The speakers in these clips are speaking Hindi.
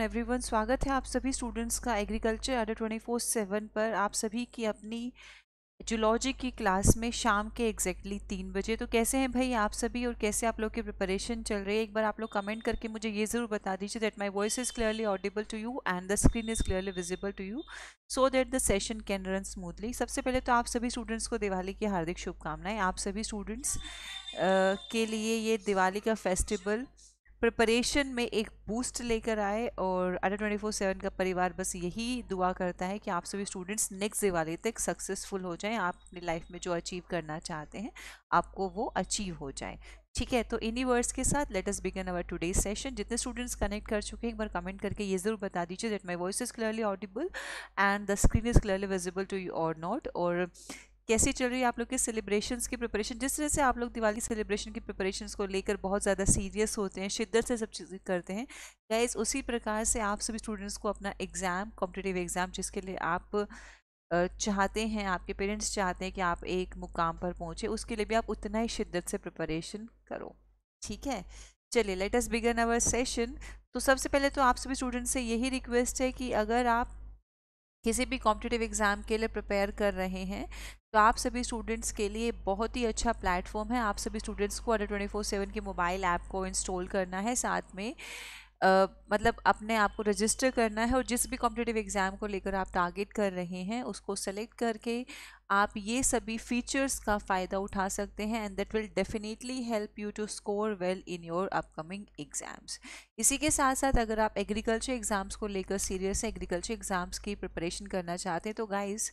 एवरीवन स्वागत है आप सभी स्टूडेंट्स का agriculture Adda twenty four seven पर आप सभी की अपनी जुलॉजी की क्लास में शाम के एग्जैक्टली तीन बजे तो कैसे हैं भाई आप सभी और कैसे आप लोग की प्रिपरेशन चल रही है एक बार आप लोग कमेंट करके मुझे ये ज़रूर बता दीजिए that my voice is clearly audible to you and the screen is clearly visible to you so that the session can run smoothly सबसे पहले तो आप सभी स्टूडेंट्स को दिवाली की हार्दिक शुभकामनाएं आप सभी स्टूडेंट्स के लिए ये दिवाली का फेस्टिवल प्रिपरेशन में एक बूस्ट लेकर आए और अडर ट्वेंटी फोर सेवन का परिवार बस यही दुआ करता है कि आप सभी स्टूडेंट्स नेक्स्ट दिवाली तक सक्सेसफुल हो जाएं आप अपनी लाइफ में जो अचीव करना चाहते हैं आपको वो अचीव हो जाए ठीक है तो इन्हीं वर्ड्स के साथ let us begin our today session जितने स्टूडेंट्स कनेक्ट कर चुके हैं एक बार कमेंट करके ये ज़रूर बता दीजिए that my voice is clearly audible and the screen is clearly visible to you और नॉट और कैसी चल रही है आप लोग के सेलिब्रेशन की प्रिपरेशन जिस तरह से आप लोग दिवाली सेलिब्रेशन की प्रिपरेशन को लेकर बहुत ज़्यादा सीरियस होते हैं शिद्दत से सब चीज़ें करते हैं गैस उसी प्रकार से आप सभी स्टूडेंट्स को अपना एग्ज़ाम कॉम्पिटेटिव एग्ज़ाम जिसके लिए आप चाहते हैं आपके पेरेंट्स चाहते हैं कि आप एक मुकाम पर पहुँचे उसके लिए भी आप उतना ही शिद्दत से प्रिपरेशन करो ठीक है चलिए let us begin our session तो सबसे पहले तो आप सभी स्टूडेंट्स से यही रिक्वेस्ट है कि अगर आप किसी भी कॉम्पिटेटिव एग्ज़ाम के लिए प्रिपेयर कर रहे हैं तो आप सभी स्टूडेंट्स के लिए बहुत ही अच्छा प्लेटफॉर्म है आप सभी स्टूडेंट्स को अडर ट्वेंटी फोर सेवन के मोबाइल ऐप को इंस्टॉल करना है साथ में मतलब अपने आप को रजिस्टर करना है और जिस भी कॉम्पिटेटिव एग्ज़ाम को लेकर आप टारगेट कर रहे हैं उसको सेलेक्ट करके आप ये सभी फीचर्स का फ़ायदा उठा सकते हैं and that will definitely help you to score well in your upcoming exams इसी के साथ साथ अगर आप एग्रीकल्चर एग्ज़ाम्स को लेकर सीरियस एग्रीकल्चर एग्ज़ाम्स की प्रिपरेशन करना चाहते हैं तो गाइज़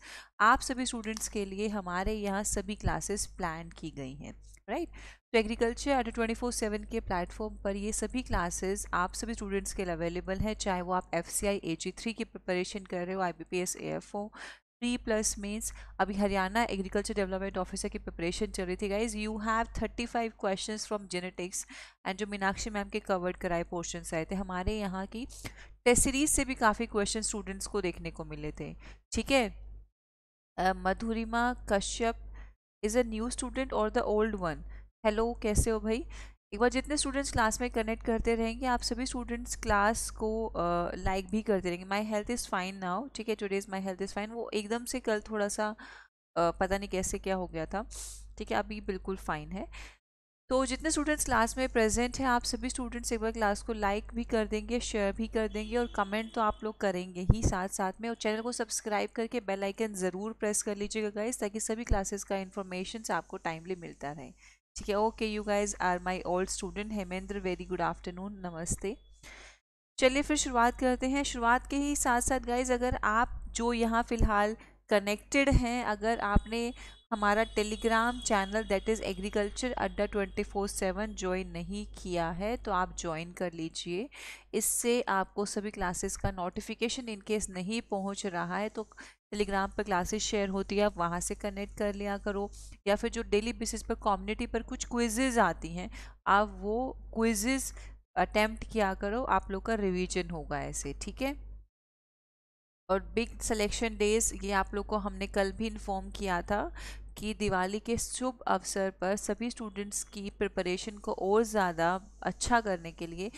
आप सभी स्टूडेंट्स के लिए हमारे यहाँ सभी क्लासेस प्लान की गई हैं राइट right? तो agriculture Adda twenty four seven के प्लेटफॉर्म पर ये सभी क्लासेस आप सभी स्टूडेंट्स के लिए अवेलेबल हैं चाहे वो आप F C I A G three की प्रिपरेशन कर रहे हो I B P S A F O pre plus means अभी हरियाणा एग्रीकल्चर डेवलपमेंट ऑफिसर की प्रिपरेशन चल रही थी guys you have thirty five question from genetics and जो मीनाक्षी मैम के कवर्ड कराए पोर्शन आए थे हमारे यहाँ की टेस्ट सीरीज से भी काफ़ी क्वेश्चन स्टूडेंट्स को देखने को मिले थे ठीक है Madhurima Kashyap is a new student और द ओल्ड वन हेलो कैसे हो भाई एक बार जितने स्टूडेंट्स क्लास में कनेक्ट करते रहेंगे आप सभी स्टूडेंट्स क्लास को लाइक uh, भी करते रहेंगे my health is fine now ठीक है today is my health is fine वो एकदम से कल थोड़ा सा uh, पता नहीं कैसे क्या हो गया था ठीक है अभी बिल्कुल फ़ाइन है तो जितने स्टूडेंट्स क्लास में प्रेजेंट हैं आप सभी स्टूडेंट्स एक बार क्लास को लाइक भी कर देंगे शेयर भी कर देंगे और कमेंट तो आप लोग करेंगे ही साथ साथ में और चैनल को सब्सक्राइब करके बेल आइकन ज़रूर प्रेस कर लीजिएगा गाइस ताकि सभी क्लासेस का इन्फॉर्मेशन आपको टाइमली मिलता रहे ठीक है okay you guys are my old student Hemendra very good afternoon नमस्ते चलिए फिर शुरुआत करते हैं शुरुआत के ही साथ साथ गाइज अगर आप जो यहाँ फ़िलहाल कनेक्टेड हैं अगर आपने हमारा Telegram channel that is agriculture Adda twenty four seven join नहीं किया है तो आप ज्वाइन कर लीजिए इससे आपको सभी क्लासेस का नोटिफिकेशन इन केस नहीं पहुंच रहा है तो टेलीग्राम पर क्लासेस शेयर होती है आप वहाँ से कनेक्ट कर लिया करो या फिर जो डेली बेसिस पर कम्युनिटी पर कुछ क्विजेज़ आती हैं आप वो क्विजेज़ अटैम्प्ट किया करो आप लोग का रिविजन होगा ऐसे ठीक है और बिग सिलेक्शन डेज़ ये आप लोग को हमने कल भी इन्फॉर्म किया था कि दिवाली के शुभ अवसर पर सभी स्टूडेंट्स की प्रिपरेशन को और ज़्यादा अच्छा करने के लिए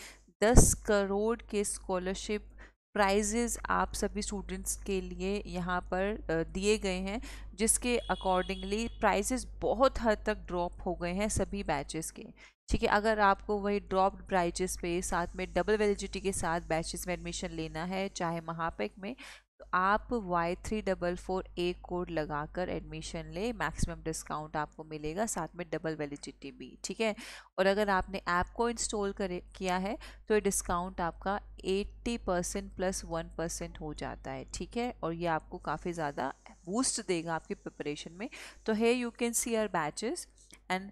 दस करोड़ के स्कॉलरशिप प्राइजेज़ आप सभी स्टूडेंट्स के लिए यहाँ पर दिए गए हैं जिसके अकॉर्डिंगली प्राइजेज़ बहुत हद तक ड्रॉप हो गए हैं सभी बैचेस के ठीक है अगर आपको वही ड्रॉप प्राइजेस पे साथ में डबल वेलिजिटी के साथ बैचेस में एडमिशन लेना है चाहे महापैक में तो आप Y three double four A code लगाकर एडमिशन ले मैक्सिमम डिस्काउंट आपको मिलेगा साथ में डबल वैलिडिटी भी ठीक है और अगर आपने ऐप को इंस्टॉल करे किया है तो ये डिस्काउंट आपका eighty percent plus one percent हो जाता है ठीक है और ये आपको काफ़ी ज़्यादा बूस्ट देगा आपकी प्रिपरेशन में तो है you can see our batches and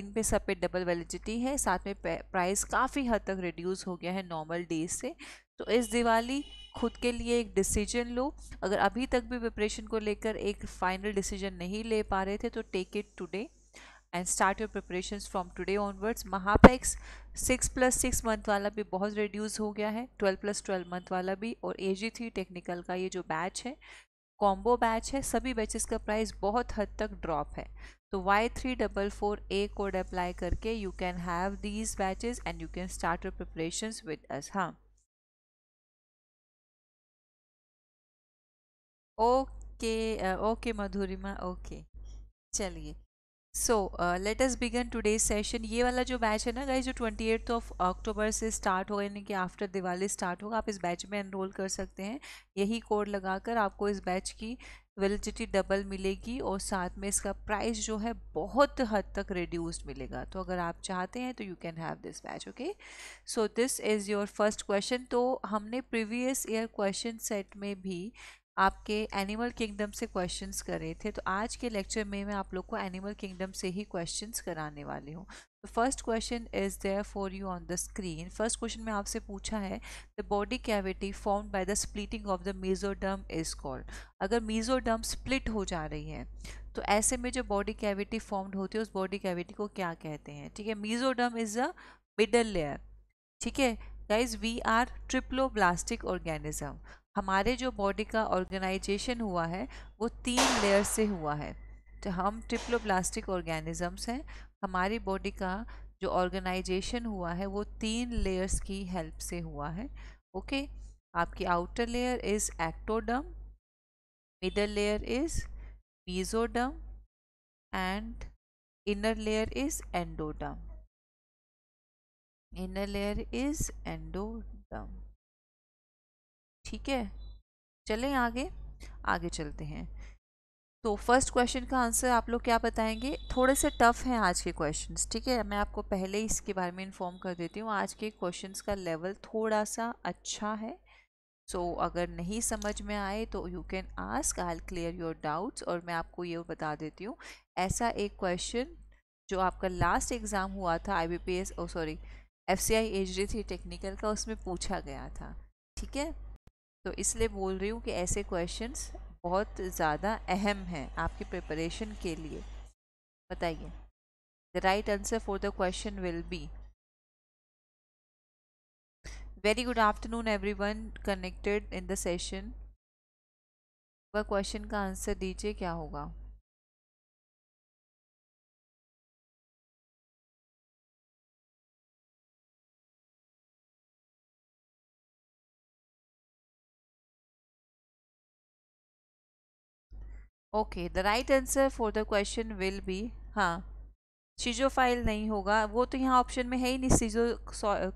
इन पे सब पे डबल वैलिडिटी है साथ में प्राइस काफ़ी हद तक रिड्यूस हो गया है नॉर्मल डेज से तो इस दिवाली खुद के लिए एक डिसीजन लो अगर अभी तक भी प्रिपरेशन को लेकर एक फाइनल डिसीजन नहीं ले पा रहे थे तो take it today and start your preparation from today onwards Mahapacks six plus six month वाला भी बहुत रिड्यूस हो गया है ट्वेल्व प्लस ट्वेल्व मंथ वाला भी और ए जी थ्री टेक्निकल का ये जो बैच है कॉम्बो बैच है सभी बैचेस का प्राइस बहुत हद तक ड्रॉप है तो Y three double four A code apply करके you can have these batches and you can start your preparation with us हाँ ओके ओके मधुरिमा ओके चलिए so let us begin today session ये वाला जो बैच है ना गाइज जो ट्वेंटी एट्थ ऑफ अक्टूबर से स्टार्ट होगा यानी कि आफ्टर दिवाली स्टार्ट होगा आप इस बैच में एनरोल कर सकते हैं यही कोड लगाकर आपको इस बैच की वेलिडिटी डबल मिलेगी और साथ में इसका प्राइस जो है बहुत हद तक रिड्यूस्ड मिलेगा तो अगर आप चाहते हैं तो you can have this batch okay so this is your first question तो हमने प्रीवियस ईयर क्वेश्चन सेट में भी आपके एनिमल किंगडम से क्वेश्चंस कर रहे थे तो आज के लेक्चर में मैं आप लोग को एनिमल किंगडम से ही क्वेश्चंस कराने वाली हूँ तो first question is there for you on the screen first question में आपसे पूछा है the body cavity form by the splitting of the mesoderm is called अगर मीजोडर्म स्प्लिट हो जा रही है तो ऐसे में जो बॉडी कैविटी फॉर्म्ड होती है उस बॉडी कैविटी को क्या कहते हैं ठीक है mesoderm is a middle layer ठीक है guys we are triploblastic organism हमारे जो बॉडी का ऑर्गेनाइजेशन हुआ है वो तीन लेयर से हुआ है तो हम ट्रिप्लोप्लास्टिक ऑर्गेनिजम्स हैं हमारी बॉडी का जो ऑर्गेनाइजेशन हुआ है वो तीन लेयर्स की हेल्प से हुआ है ओके okay? आपकी outer layer is ectoderm middle layer is mesoderm and inner layer is endoderm inner layer is endoderm ठीक है चलें आगे आगे चलते हैं तो फर्स्ट क्वेश्चन का आंसर आप लोग क्या बताएंगे थोड़े से टफ हैं आज के क्वेश्चंस ठीक है मैं आपको पहले ही इसके बारे में इन्फॉर्म कर देती हूँ आज के क्वेश्चंस का लेवल थोड़ा सा अच्छा है सो so, अगर नहीं समझ में आए तो you can ask I clear your doubts और मैं आपको ये बता देती हूँ ऐसा एक क्वेश्चन जो आपका लास्ट एग्ज़ाम हुआ था I B P S O sorry F C I H D थी टेक्निकल का उसमें पूछा गया था ठीक है तो इसलिए बोल रही हूँ कि ऐसे क्वेश्चंस बहुत ज़्यादा अहम हैं आपकी प्रिपरेशन के लिए बताइए the right answer for the question will be very good afternoon everyone connected in the session वह क्वेश्चन का आंसर दीजिए क्या होगा okay the right answer for the question will be हाँ शीजो फाइल नहीं होगा वो तो यहाँ ऑप्शन में है ही नहीं सीजो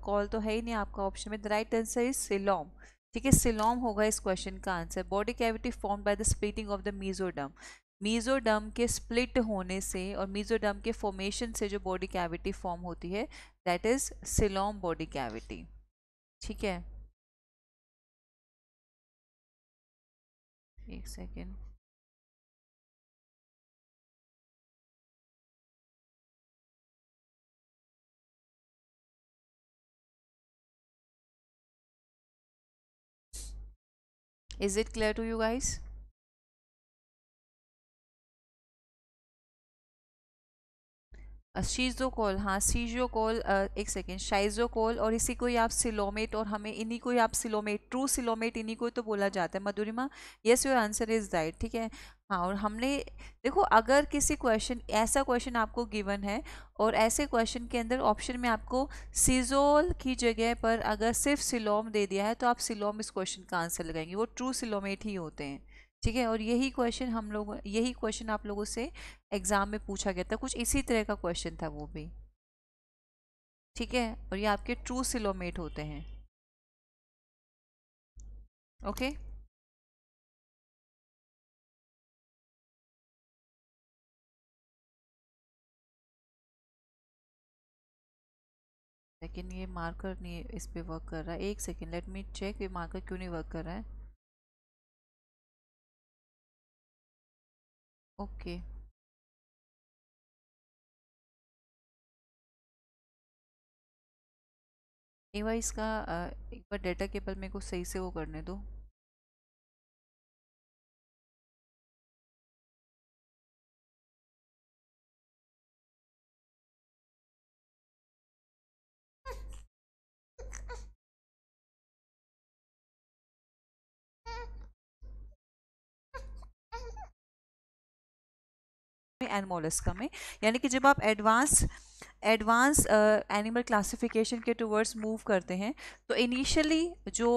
कॉल तो है ही नहीं आपका ऑप्शन में the right answer is coelom ठीक है सिलोम होगा इस क्वेश्चन का answer body cavity form by the splitting of the mesoderm mesoderm के स्प्लिट होने से और मीजोडम के फॉर्मेशन से जो बॉडी कैविटी फॉर्म होती है that is coelom body cavity ठीक है एक second is it clear to you guys schizocoel हाँ सीजोकोल एक सेकेंड शाइजोकोल और इसी को ही आप सिलोमेट और हमें इन्हीं को ही आप सिलोमेट ट्रू सिलोमेट इन्हीं को तो बोला जाता है Madhurima yes your answer is right ठीक है हाँ और हमने देखो अगर किसी क्वेश्चन ऐसा क्वेश्चन आपको गिवन है और ऐसे क्वेश्चन के अंदर ऑप्शन में आपको सीजोल की जगह पर अगर सिर्फ सिलोम दे दिया है तो आप सिलोम इस क्वेश्चन का आंसर लगाएंगे वो ट्रू सिलोमेट ही होते हैं ठीक है और यही क्वेश्चन हम लोग यही क्वेश्चन आप लोगों से एग्ज़ाम में पूछा गया था कुछ इसी तरह का क्वेश्चन था वो भी ठीक है और ये आपके ट्रू सिलोमेट होते हैं ओके लेकिन ये मार्कर नहीं इस पे वर्क कर रहा है एक सेकेंड लेट मी चेक ये मार्कर क्यों नहीं वर्क कर रहा है ओके बार इसका एक बार डेटा केबल मेरे को सही से वो करने दो में एंड मोलस्का में यानी कि जब आप एडवांस एडवांस एनिमल क्लासिफिकेशन के टूवर्ड्स मूव करते हैं तो इनिशियली जो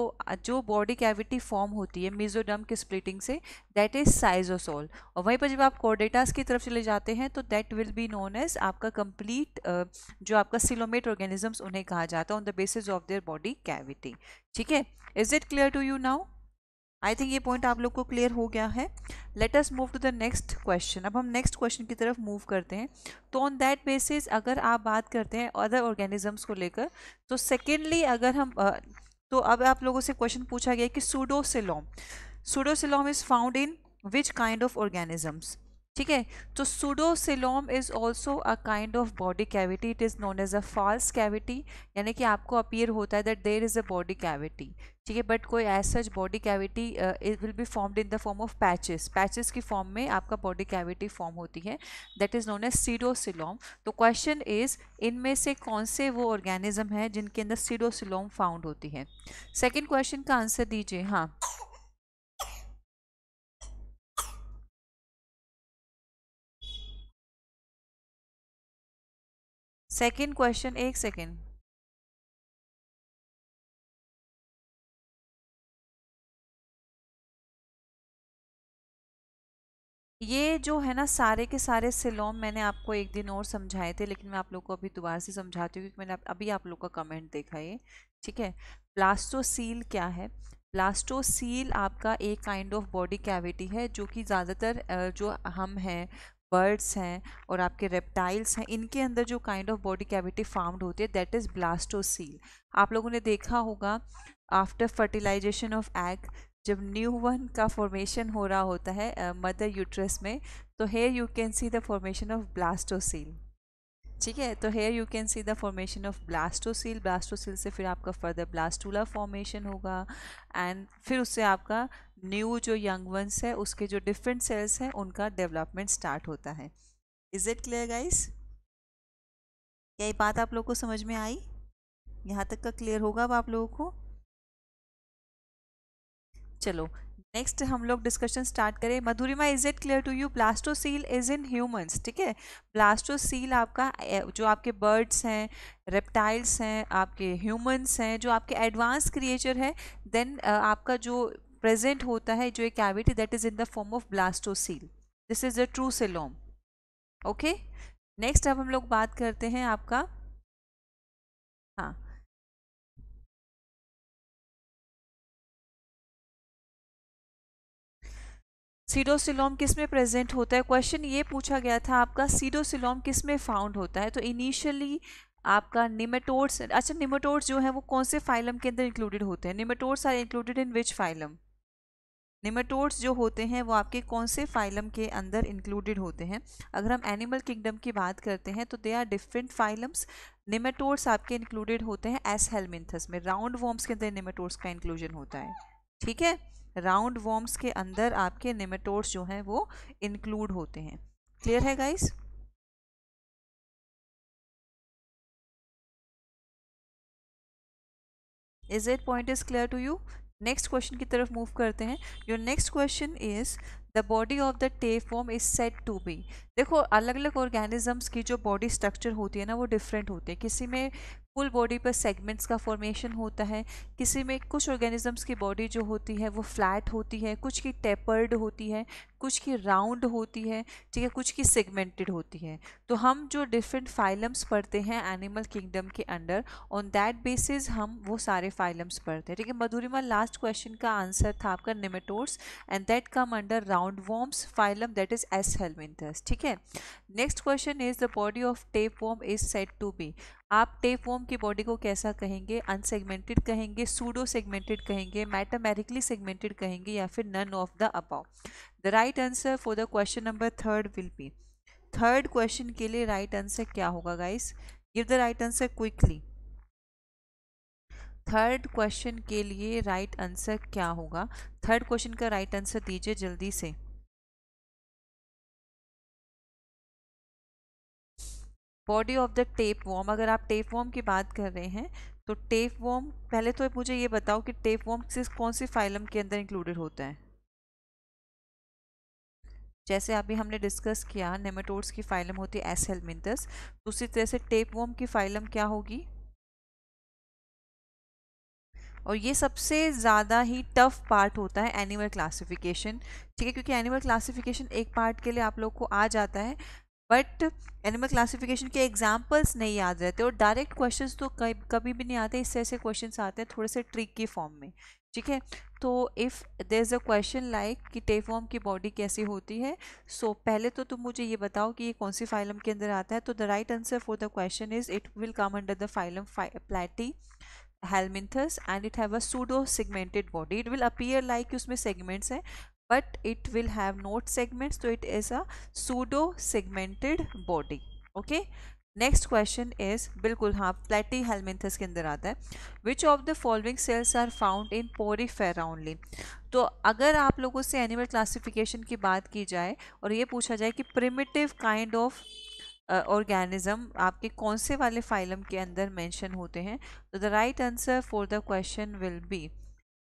जो बॉडी कैविटी फॉर्म होती है मिजोडम के स्प्लिटिंग से दैट इज साइजोसोल और वहीं पर जब आप कोर्डेटास की तरफ चले जाते हैं तो that will be known as आपका कंप्लीट uh, जो आपका सिलोमेट ऑर्गेनिजम्स उन्हें कहा जाता है on the basis of their body cavity ठीक है is it clear to you now I think ये पॉइंट आप लोग को क्लियर हो गया है let us move to the next question अब हम नेक्स्ट क्वेश्चन की तरफ मूव करते हैं तो ऑन दैट बेसिस अगर आप बात करते हैं अदर ऑर्गेनिजम्स को लेकर तो सेकेंडली अगर हम तो अब आप लोगों से क्वेश्चन पूछा गया कि pseudocoelom pseudocoelom is found in which kind of organisms ठीक है तो pseudocoelom is also a kind of body cavity it is known as a false cavity यानी कि आपको अपीयर होता है that there is a body cavity ठीक है बट कोई as such body cavity it will be formed in the form of patches patches की फॉर्म में आपका बॉडी कैविटी फॉर्म होती है that is known as pseudocoelom तो क्वेश्चन इज़ इनमें से कौन से वो ऑर्गेनिज्म है जिनके अंदर सीडोसिलोम फाउंड होती है सेकेंड क्वेश्चन का आंसर दीजिए हाँ सेकेंड क्वेश्चन एक सेकेंड ये जो है ना सारे के सारे सिलोम मैंने आपको एक दिन और समझाए थे लेकिन मैं आप लोग को अभी दोबारा से समझाती हूँ क्योंकि मैंने अभी आप लोग का कमेंट देखा ये ठीक है प्लास्टोसील क्या है प्लास्टोसील आपका एक काइंड ऑफ बॉडी कैविटी है जो कि ज़्यादातर जो हम हैं बर्ड्स हैं और आपके रेप्टाइल्स हैं इनके अंदर जो kind of body cavity formed होती है दैट इज़ ब्लास्टोसील आप लोगों ने देखा होगा आफ्टर फर्टिलाइजेशन ऑफ एग जब न्यू वन का फॉर्मेशन हो रहा होता है मदर uh, यूट्रस में तो here you can see the formation of blastocoel ठीक है तो here you can see the formation of blastocoel blastocoel से फिर आपका फर्दर ब्लास्टूला फॉर्मेशन होगा एंड फिर उससे आपका न्यू जो यंग वंस है उसके जो डिफरेंट सेल्स हैं उनका डेवलपमेंट स्टार्ट होता है इज़ इट क्लियर गाइस क्या ये बात आप लोग को समझ में आई यहाँ तक का क्लियर होगा अब आप लोगों को चलो नेक्स्ट हम लोग डिस्कशन स्टार्ट करें Madhurima is it clear to you blastocoel is in humans ठीक है ब्लास्टोसील आपका जो आपके बर्ड्स हैं रेप्टाइल्स हैं आपके ह्यूमंस हैं जो आपके एडवांस क्रिएचर है देन आपका जो प्रेजेंट होता है जो एक cavity that is in the form of blastocoel this is the true coelom okay next अब हम लोग बात करते हैं आपका हाँ सीडोसिलोम किस में प्रेजेंट होता है क्वेश्चन ये पूछा गया था आपका सीडोसिलोम किस में फाउंड होता है तो इनिशियली आपका निमेटोड्स अच्छा निमेटोड्स जो है वो कौन से फाइलम के अंदर इंक्लूडेड होते हैं nematodes are included in which phylum nematodes जो होते हैं वो आपके कौन से फाइलम के अंदर इंक्लूडेड होते हैं अगर हम एनिमल किंगडम की बात करते हैं तो they are different phylums nematodes आपके इंक्लूडेड होते हैं एस हेलमिंथस में राउंड वॉम्स के अंदर निमेटोड्स का इंक्लूजन होता है ठीक है राउंड वॉम्स के अंदर आपके निमेटोड्स जो हैं वो इंक्लूड होते हैं क्लियर है guys is it point is clear to you next question की तरफ मूव करते हैं your next question is the body of the tapeworm is said to be देखो अलग अलग ऑर्गेनिजम्स की जो बॉडी स्ट्रक्चर होती है ना वो डिफरेंट होती है किसी में फुल बॉडी पर सेगमेंट्स का फॉर्मेशन होता है किसी में कुछ ऑर्गेनिजम्स की बॉडी जो होती है वो फ्लैट होती है कुछ की टेपर्ड होती है कुछ की राउंड होती है ठीक है कुछ की सेगमेंटेड होती है तो हम जो डिफरेंट फाइलम्स पढ़ते हैं एनिमल किंगडम के अंडर ऑन दैट बेसिस हम वो सारे फाइलम्स पढ़ते हैं ठीक है मधुरिमा लास्ट क्वेश्चन का आंसर था आपका nematodes and that come under round worms phylum that is aschelminthes ठीक है next question is the body of tapeworm is said to be आप टेप वोम की बॉडी को कैसा कहेंगे अनसेगमेंटेड कहेंगे सूडो सेगमेंटेड कहेंगे मैटामेरिकली सेगमेंटेड कहेंगे या फिर none of the above the right answer for the question number third will be third question के लिए राइट right आंसर क्या होगा guys give the right answer quickly third question के लिए राइट right आंसर क्या होगा थर्ड क्वेश्चन का राइट right आंसर दीजिए जल्दी से body of the tapeworm अगर आप टेप वॉम की बात कर रहे हैं तो टेप वॉम पहले तो मुझे ये बताओ कि टेप वॉम किस कौन सी फाइलम के अंदर इंक्लूडेड होता है जैसे अभी हमने डिस्कस किया नेमेटोड्स की फाइलम होती है एस हेलमिंथस तो उसी तरह से टेप वॉम की फाइलम क्या होगी और ये सबसे ज़्यादा ही टफ पार्ट होता है एनिमल क्लासिफिकेशन ठीक है क्योंकि एनिमल क्लासिफिकेशन एक पार्ट के लिए आप लोग को आ जाता है बट एनिमल क्लासिफिकेशन के एग्जाम्पल्स नहीं याद रहते और डायरेक्ट क्वेश्चन तो कभी भी नहीं आते इससे ऐसे क्वेश्चन आते हैं थोड़े से ट्रिक के फॉर्म में ठीक है तो if there is a question like कि टेफॉर्म की बॉडी कैसी होती है सो so, पहले तो तुम मुझे ये बताओ कि ये कौन सी फाइलम के अंदर आता है तो the right answer for the question is it will come under the phylum platyhelminthes and it have pseudo segmented body it will appear like like उसमें सेगमेंट्स हैं but it will have node segments so it is a pseudo segmented body okay next question is बिल्कुल हाँ प्लेटी हेलमिंथस के अंदर आता है which of the following cells are found in Porifera तो अगर आप लोगों से एनिमल क्लासिफिकेशन की बात की जाए और ये पूछा जाए कि प्रिमिटिव काइंड ऑफ ऑर्गेनिज्म आपके कौन से वाले फाइलम के अंदर मेंशन होते हैं तो the right answer for the question will be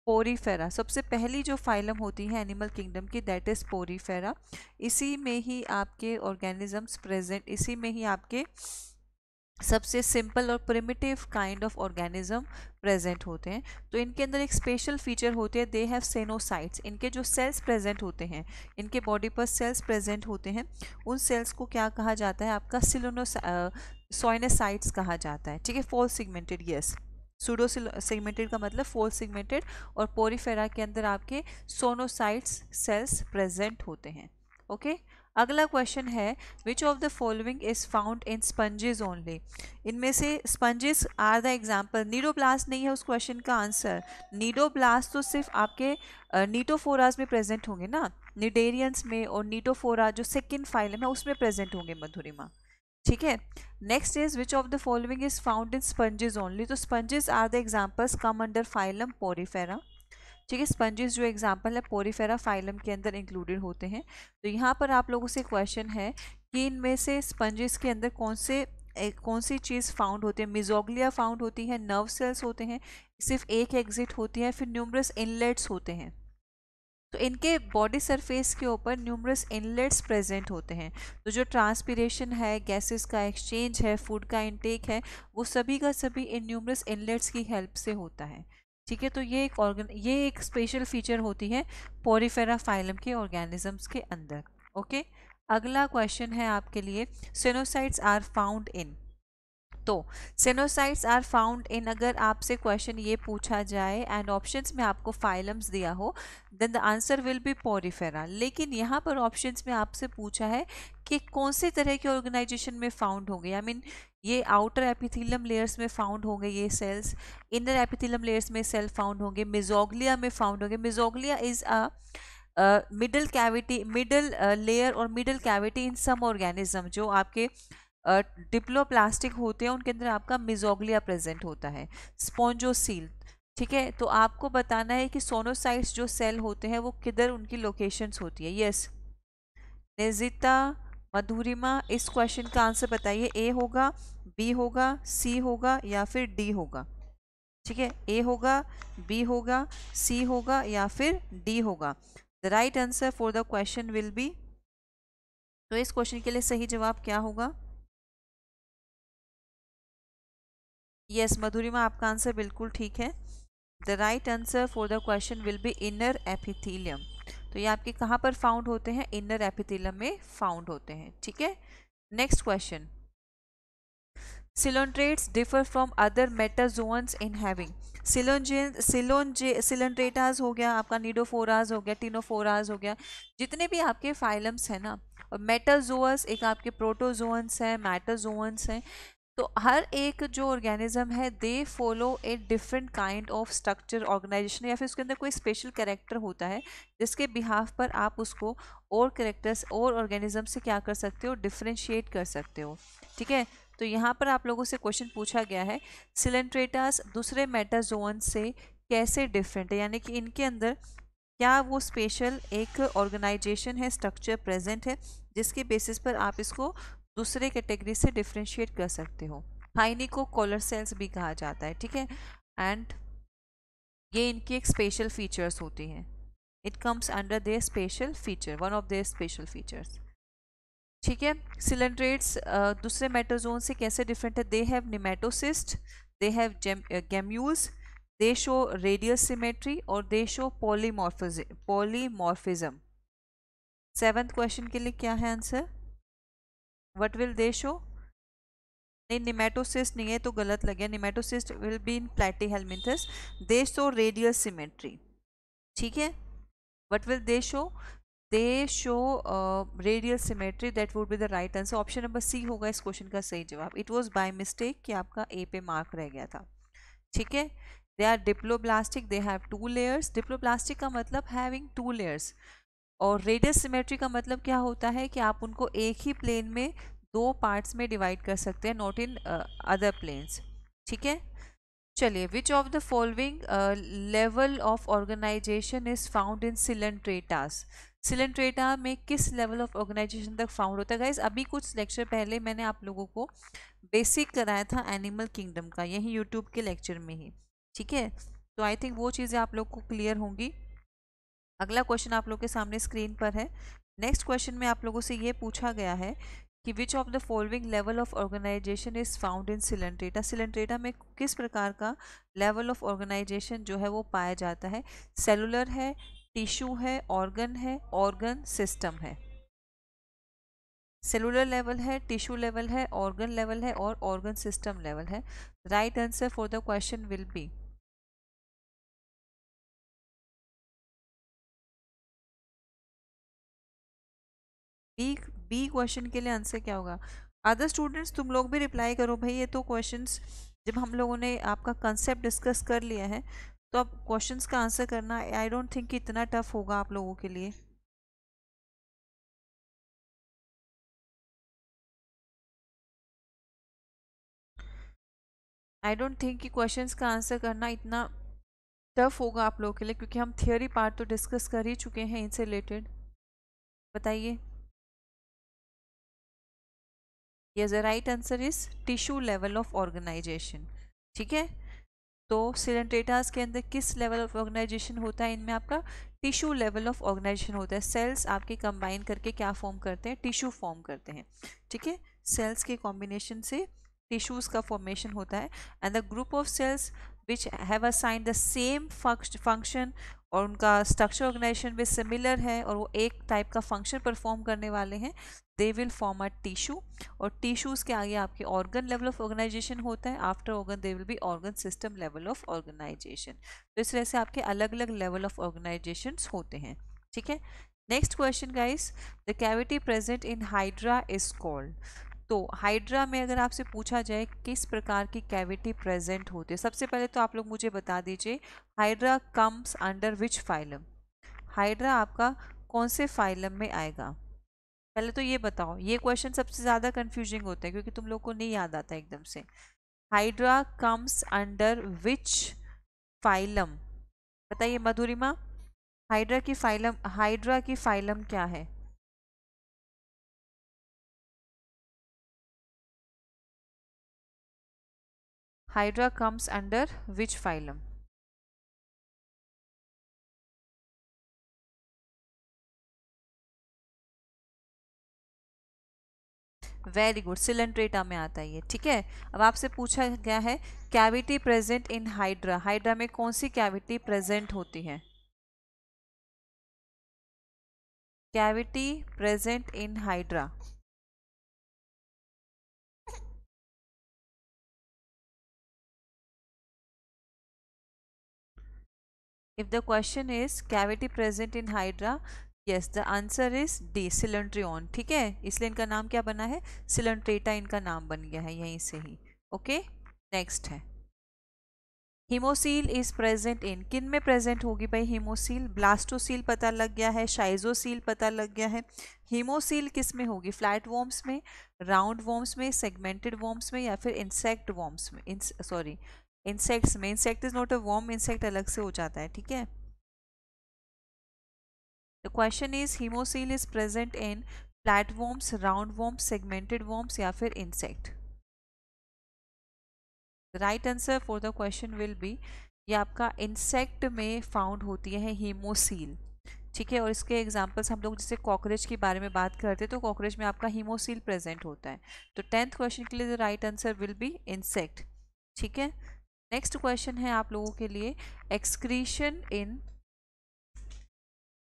Porifera सबसे पहली जो फाइलम होती है एनिमल किंगडम की दैट इज़ पोरीफेरा इसी में ही आपके ऑर्गेनिजम्स प्रेजेंट इसी में ही आपके सबसे सिंपल और primitive kind of organism present होते हैं तो इनके अंदर एक स्पेशल फीचर होते हैं दे हैव सेनोसाइट्स इनके जो सेल्स प्रेजेंट होते हैं इनके बॉडी पर सेल्स प्रेजेंट होते हैं उन सेल्स को क्या कहा जाता है आपका सिलोनो सोइनेसाइट्स कहा जाता है ठीक है fall segmented yes yes. Pseudo segmented का मतलब फोर सेगमेंटेड और पोरीफेरा के अंदर आपके सोनोसाइट्स सेल्स प्रेजेंट होते हैं ओके okay? अगला क्वेश्चन है which of the following is found in sponges only इनमें से sponges are the example cnidoblast नहीं है उस क्वेश्चन का आंसर नीडोब्लास्ट तो सिर्फ आपके नीटोफोराज में प्रेजेंट होंगे ना निडेरियंस में और नीटोफोरा जो सेकेंड फाइलम है उसमें प्रेजेंट होंगे मधुरिमा ठीक है next is which of the following is found in sponges only तो sponges are the examples come under phylum Porifera ठीक है स्पंजेस जो एग्जाम्पल है पोरीफेरा फाइलम के अंदर इंक्लूडेड होते हैं तो यहाँ पर आप लोगों से क्वेश्चन है कि इनमें से स्पंजेस के अंदर कौन से एक कौन सी चीज़ फाउंड होती है मिजोगलिया फाउंड होती है नर्व सेल्स होते हैं सिर्फ एक एग्जिट होती है फिर न्यूमरस इनलेट्स होते हैं तो इनके बॉडी सरफेस के ऊपर न्यूमरस इनलेट्स प्रेजेंट होते हैं तो जो ट्रांसपीरेशन है गैसेस का एक्सचेंज है फूड का इनटेक है वो सभी का सभी इन न्यूमरस इनलेट्स की हेल्प से होता है ठीक है तो ये एक ऑर्गन ये एक स्पेशल फीचर होती है पोरीफेरा फाइलम के ऑर्गेनिजम्स के अंदर ओके अगला क्वेश्चन है आपके लिए सेनोसाइट्स आर फाउंड इन तो सिनोसाइट्स आर फाउंड इन अगर आपसे क्वेश्चन ये पूछा जाए एंड ऑप्शंस में आपको फाइलम्स दिया हो then the answer will be Porifera लेकिन यहाँ पर ऑप्शंस में आपसे पूछा है कि कौन से तरह के ऑर्गेनाइजेशन में फाउंड होंगे आई मीन ये आउटर एपिथीलम लेयर्स में फाउंड होंगे ये सेल्स इनर एपिथीलम लेयर्स में सेल फाउंड होंगे मिजोगलिया में फाउंड होंगे mesoglea is a middle cavity middle layer और middle cavity in some organism जो आपके डिप्लोप्लास्टिक होते हैं उनके अंदर आपका मिजोगलिया प्रेजेंट होता है स्पॉन्जोसील ठीक है तो आपको बताना है कि सोनोसाइट्स जो सेल होते हैं वो किधर उनकी लोकेशंस होती है यस नेजिता मधुरिमा इस क्वेश्चन का आंसर बताइए ए होगा बी होगा सी होगा या फिर डी होगा ठीक है ए होगा बी होगा सी होगा या फिर डी होगा the right answer for the question will be तो इस क्वेश्चन के लिए सही जवाब क्या होगा यस मधुरिमा आपका आंसर बिल्कुल ठीक है the right answer for the question will be inner epithelium तो ये आपके कहाँ पर फाउंड होते हैं इनर एपिथीलियम में फाउंड होते हैं ठीक है next question coelenterates differ from other metazoans in having coelenteron सिलोनजे हो गया आपका नीडोफोराज हो गया टीनोफोराज हो गया जितने भी आपके फाइलम्स हैं ना और मेटाजोअस एक आपके प्रोटोजोन्स हैं मैटाजोअन्स हैं तो हर एक जो ऑर्गेनिज्म है they follow a different kind of structure organisation या फिर उसके अंदर कोई स्पेशल कैरेक्टर होता है जिसके बिहाफ पर आप उसको और करेक्टर्स और ऑर्गेनिज्म से क्या कर सकते हो डिफ्रेंशिएट कर सकते हो ठीक है तो यहाँ पर आप लोगों से क्वेश्चन पूछा गया है सिलेंट्रेटास दूसरे मेटाजोन से कैसे डिफरेंट है यानी कि इनके अंदर क्या वो स्पेशल एक ऑर्गेनाइजेशन है स्ट्रक्चर प्रेजेंट है जिसके बेसिस पर आप इसको दूसरे कैटेगरी से डिफ्रेंशिएट कर सकते हो हाइनी को कॉलर सेल्स भी कहा जाता है ठीक है एंड ये इनकी एक स्पेशल फीचर्स होती हैं it comes under their special feature one of their special features ठीक है सिलेंड्रेट्स दूसरे मेटोजोन से कैसे डिफरेंट है they have nematocyst they have gemmules they show radial symmetry और they show polymorphism polymorphism seventh question के लिए क्या है answer what will they show नहीं निमेटोसिस्ट नहीं है तो गलत लगे nematocyst will be in Platyhelminthes they show radial symmetry ठीक है what will they show they show radial symmetry that would be the right answer option number C होगा इस क्वेश्चन का सही जवाब इट वॉज बाई मिस्टेक कि आपका ए पे मार्क रह गया था ठीक है they are diploblastic they have two layers diploblastic का मतलब हैविंग टू लेयर्स और रेडियस सिमेट्री का मतलब क्या होता है कि आप उनको एक ही प्लेन में दो पार्ट्स में डिवाइड कर सकते हैं नॉट इन अदर प्लेन्स ठीक है चलिए which of the following level of organisation is found in coelenterata coelenterata में किस लेवल ऑफ ऑर्गेनाइजेशन तक फाउंड होता है गाइज अभी कुछ लेक्चर पहले मैंने आप लोगों को बेसिक कराया था एनिमल किंगडम का यही यूट्यूब के लेक्चर में ही ठीक है तो आई थिंक वो चीज़ें आप लोग को क्लियर होंगी अगला क्वेश्चन आप लोग के सामने स्क्रीन पर है नेक्स्ट क्वेश्चन में आप लोगों से ये पूछा गया है कि which of the following level of organisation is found in coelenterata coelenterata में किस प्रकार का लेवल ऑफ ऑर्गेनाइजेशन जो है वो पाया जाता है सेलुलर है टिश्यू है ऑर्गन है ऑर्गन सिस्टम है सेलुलर लेवल है टिश्यू लेवल है ऑर्गन लेवल है और ऑर्गन सिस्टम लेवल है right answer for the question will be B B question के लिए आंसर क्या होगा अदर स्टूडेंट्स तुम लोग भी रिप्लाई करो भाई ये तो क्वेश्चंस जब हम लोगों ने आपका कंसेप्ट डिस्कस कर लिया है तो अब क्वेश्चंस का आंसर करना आई डोंट थिंक इतना टफ होगा आप लोगों के लिए आई डोंट थिंक कि क्वेश्चंस का आंसर करना इतना टफ होगा आप लोगों के लिए क्योंकि हम थियोरी पार्ट तो डिस्कस कर ही चुके हैं इनसे रिलेटेड बताइए yes the right answer is tissue level of organisation ठीक है तो सिलेंट्रेटास के अंदर किस लेवल ऑफ ऑर्गेनाइजेशन होता है इनमें आपका टिश्यू लेवल ऑफ ऑर्गेनाइजेशन होता है सेल्स आपके कंबाइन करके क्या फॉर्म करते हैं टिश्यू फॉर्म करते हैं ठीक है सेल्स के कॉम्बिनेशन से टिश्यूज़ का फॉर्मेशन होता है and the group of cells which have assign the same function और उनका स्ट्रक्चर ऑर्गेनाइजेशन भी सिमिलर है और वो एक टाइप का फंक्शन परफॉर्म करने वाले हैं they will form a tissue और टिश्यूज़ के आगे आपके ऑर्गन लेवल ऑफ ऑर्गेनाइजेशन होता है after organ they will be organ system level of organisation तो इस तरह से आपके अलग अलग लेवल ऑफ ऑर्गेनाइजेशन होते हैं ठीक है next question guys the cavity present in Hydra is called तो हाइड्रा में अगर आपसे पूछा जाए किस प्रकार की कैविटी प्रेजेंट होती है सबसे पहले तो आप लोग मुझे बता दीजिए Hydra comes under which phylum Hydra आपका कौन से फाइलम में आएगा पहले तो ये बताओ ये क्वेश्चन सबसे ज़्यादा कन्फ्यूजिंग होता है क्योंकि तुम लोग को नहीं याद आता एकदम से Hydra comes under which phylum बताइए मधुरिमा हाइड्रा की फाइलम हाइड्रा की फाइलम क्या है Hydra comes under which phylum? Very good coelenterata में आता है ये ठीक है अब आपसे पूछा गया है cavity present in Hydra Hydra में कौन सी कैविटी प्रेजेंट होती है cavity present in Hydra If the question is cavity present in hydra, yes, the answer is D, cylindrion ठीक है इसलिए इनका नाम क्या बना है सिलेंट्रेटा इनका नाम बन गया है यहीं से ही ओके नेक्स्ट है हीमोसील इज प्रेजेंट इन किन में प्रेजेंट होगी भाई हीमोसील ब्लास्टोसील पता लग गया है शाइजोसील पता लग गया है हीमोसील किस में होगी फ्लैट वॉम्स में राउंड वॉम्स में सेगमेंटेड वॉम्स में या फिर इंसेक्ट वॉम्स में सॉरी इंसेक्ट्स में insect is not a worm insect अलग से हो जाता है ठीक है the question is haemocoel is present in flat worms round worms segmented worms या फिर insect right answer for the question will be ये आपका इंसेक्ट में फाउंड होती है हीमोसील ठीक है और इसके एग्जाम्पल्स हम लोग जैसे कॉकरेज के बारे में बात करते हैं तो कॉकरेज में आपका हीमोसील प्रेजेंट होता है तो टेंथ क्वेश्चन के लिए the right answer will be insect ठीक है नेक्स्ट क्वेश्चन है आप लोगों के लिए excretion in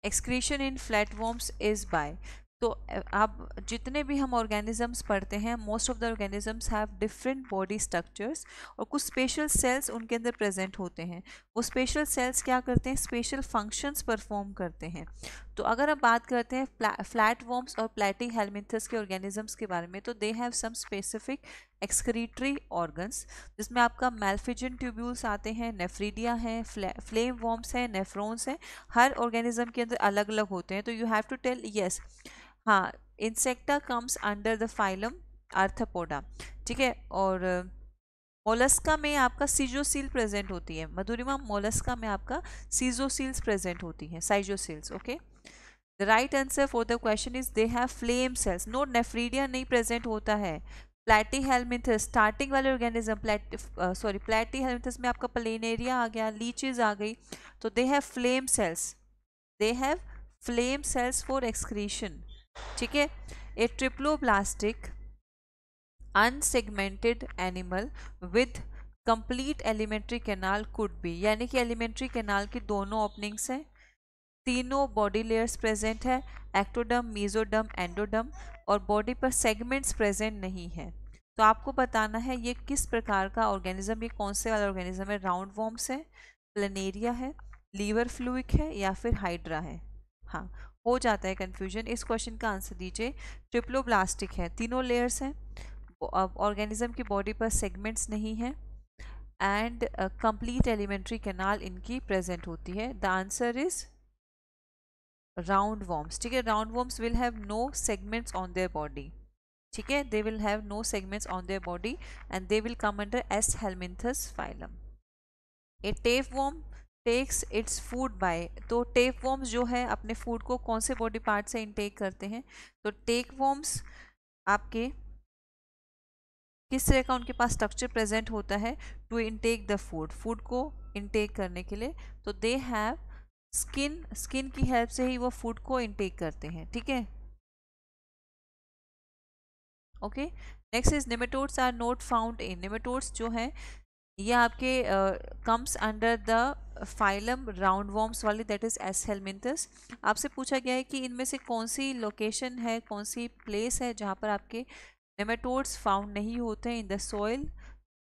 excretion in flat worms is by तो आप जितने भी हम ऑर्गेनिजम्स पढ़ते हैं most of the organisms have different body structures और कुछ स्पेशल सेल्स उनके अंदर प्रेजेंट होते हैं वो स्पेशल सेल्स क्या करते हैं स्पेशल फंक्शंस परफॉर्म करते हैं तो अगर हम बात करते हैं फ्लैट वॉम्स और प्लेटिंग हेलमिंथस के ऑर्गेनिजम्स के बारे में तो they have some specific excretory organs जिसमें आपका मेल्फिजन ट्यूब्यूल्स आते हैं नेफ्रीडिया हैं फ्लेम वॉम्स हैं नेफ्रोन्स हैं हर ऑर्गेनिज्म के अंदर अलग अलग होते हैं तो you have to tell yes हाँ Insecta comes under the phylum Arthropoda ठीक है और मोलस्का में आपका सीजोसील प्रेजेंट होती है मधुरिमा मोलस्का में आपका सीजोसील्स प्रेजेंट होती है schizocoels okay okay? Right answer for the question is they have flame cells no nephridia नहीं प्रेजेंट होता है प्लेटी हेलमिथस स्टार्टिंग वाले ऑर्गेनिज्म सॉरी प्लेटी हेलमिथस में आपका प्लेनेरिया आ गया लीचेज आ गई तो they have flame cells they have flame cells for excretion ठीक है a triploblastic unsegmented animal with complete alimentary canal could be यानी कि एलिमेंट्री कैनाल की दोनों ओपनिंग्स हैं तीनों बॉडी लेयर्स प्रेजेंट है एक्टोडम मीजोडम एंडोडम और बॉडी पर सेगमेंट्स प्रेजेंट नहीं है तो आपको बताना है ये किस प्रकार का ऑर्गेनिज्म ये कौन से वाला ऑर्गेनिज्म है राउंड वॉम्स है प्लनेरिया है लीवर फ्लूक है या फिर हाइड्रा है हाँ हो जाता है कन्फ्यूजन इस क्वेश्चन का आंसर दीजिए ट्रिप्लोब्लास्टिक है तीनों लेयर्स हैं ऑर्गेनिज्म की बॉडी पर सेगमेंट्स नहीं हैं एंड कंप्लीट एलिमेंट्री कैनाल इनकी प्रेजेंट होती है the answer is round worms ठीक है round worms will have no segments on their body ठीक है they will have no segments on their body and they will come under Aschelminthes phylum a tape worm takes its food by तो टेप वॉम्स जो है अपने फूड को कौन से बॉडी पार्ट से इनटेक करते हैं तो टेक वॉम्स आपके किस तरह का उनके पास स्ट्रक्चर प्रेजेंट होता है to intake the food food को इनटेक करने के लिए तो दे हैव स्किन स्किन की हेल्प से ही वो फूड को इनटेक करते हैं ठीक है okay next is nematodes are not found in nematodes जो हैं ये आपके comes under the phylum round worms वाले दैट इज़ एस हेलमिंथस आपसे पूछा गया है कि इनमें से कौन सी लोकेशन है कौन सी प्लेस है जहाँ पर आपके निमेटोड्स फाउंड नहीं होते हैं in the soil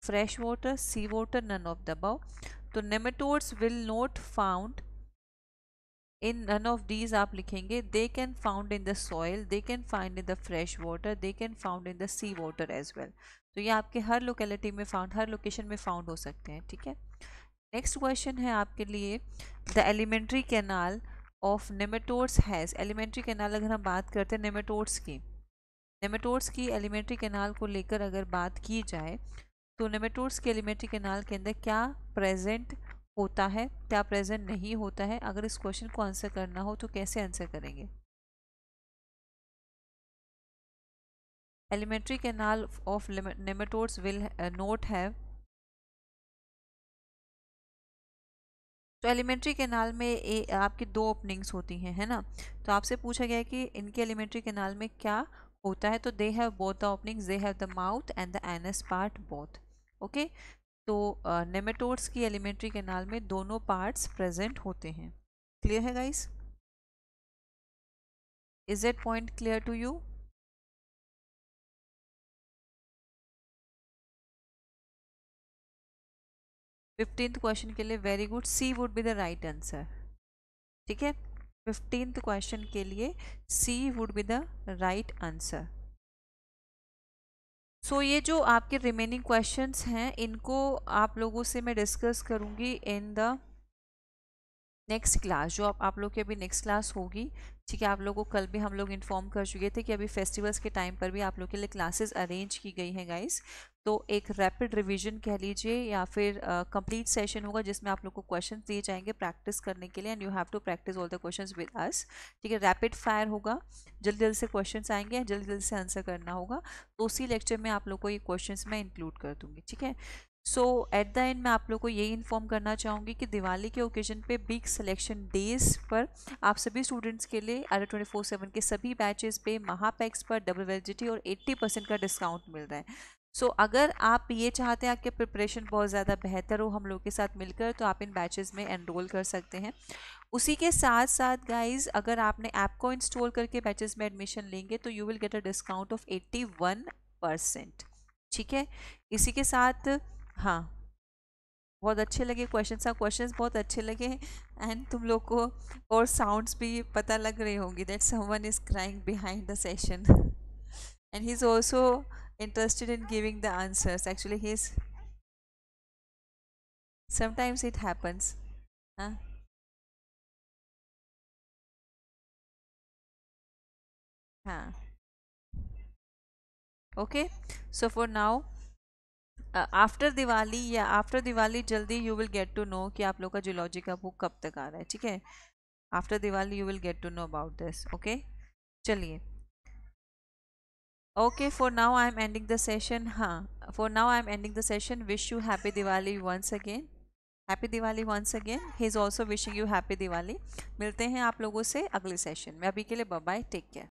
fresh water sea water none of the above तो nematodes will not found in none of these आप लिखेंगे they can found in the soil they can find in the fresh water they can found in the sea water as well तो ये आपके हर लोकेलिटी में फाउंड हर लोकेशन में फाउंड हो सकते हैं ठीक है नेक्स्ट क्वेश्चन है आपके लिए the alimentary canal of nematodes has alimentary canal अगर हम बात करते हैं नेमेटोड्स की नेमेटोड्स की एलिमेंट्री कैनाल को लेकर अगर बात की जाए तो नेमेटोड्स के एलिमेंट्री कैनाल के अंदर क्या प्रेजेंट होता है क्या प्रेजेंट नहीं होता है अगर इस क्वेश्चन को आंसर करना हो तो कैसे आंसर करेंगे alimentary canal of nematodes will not have तो एलिमेंट्री कैनाल में ए, आपकी दो ओपनिंग्स होती हैं है ना तो आपसे पूछा गया कि इनके एलिमेंट्री कैनाल में क्या होता है तो they have both the openings they have the mouth and the anus part both okay तो नेमेटोड्स की एलिमेंट्री कैनाल में दोनों पार्ट्स प्रेजेंट होते हैं क्लियर है guys is it point clear to you fifteenth question के लिए very good C would be the right answer ठीक है फिफ्टींथ क्वेश्चन के लिए C would be the right answer so so, ये जो आपके रिमेनिंग क्वेश्चंस हैं इनको आप लोगों से मैं डिस्कस करूँगी इन द नेक्स्ट क्लास जो आप आप लोग की अभी नेक्स्ट क्लास होगी ठीक है आप लोगों को कल भी हम लोग इन्फॉर्म कर चुके थे कि अभी फेस्टिवल्स के टाइम पर भी आप लोग के लिए क्लासेस अरेंज की गई हैं गाइस तो एक रैपिड रिवीजन कह लीजिए या फिर कंप्लीट uh, सेशन होगा जिसमें आप लोग को क्वेश्चन दिए जाएंगे प्रैक्टिस करने के लिए and you have to practise all the question with us ठीक है रैपिड फायर होगा जल्दी जल्दी से क्वेश्चन आएंगे जल्दी जल्दी से आंसर करना होगा तो उसी लेक्चर में आप लोग को ये क्वेश्चन मैं इंक्लूड कर दूँगी ठीक है सो एट द एंड मैं आप लोग को यही इन्फॉर्म करना चाहूँगी कि दिवाली के ओकेजन पे बिग सिलेक्शन डेज पर आप सभी स्टूडेंट्स के लिए आर ट्वेंटी फोर सेवन के सभी बैचेस पे महापैक्स पर डबल वेलिडिटी और एट्टी परसेंट का डिस्काउंट मिल रहा है सो so, अगर आप ये चाहते हैं आपके प्रिपरेशन बहुत ज़्यादा बेहतर हो हम लोग के साथ मिलकर तो आप इन बैचेस में एनरोल कर सकते हैं उसी के साथ साथ गाइज अगर आपने ऐप को इंस्टॉल करके बैचेस में एडमिशन लेंगे तो you will get a discount of eighty one percent ठीक है इसी के साथ हाँ बहुत अच्छे लगे क्वेश्चन हाँ क्वेश्चन बहुत अच्छे लगे एंड तुम लोग को और साउंड्स भी पता लग रहे होंगे that someone is crying behind the session and he is also interested in giving the answers actually he is sometimes it happens हाँ okay so for now after Diwali या आफ्टर दिवाली जल्दी you will get to know कि आप लोग का जूलॉजी का बुक कब तक आ रहा है ठीक है after Diwali you will get to know about this okay चलिए okay for now I am ending the session हाँ for now I am ending the session wish you happy Diwali once again happy Diwali once again he is also wishing you happy Diwali मिलते हैं आप लोगों से अगले सेशन में अभी के लिए बाय टेक केयर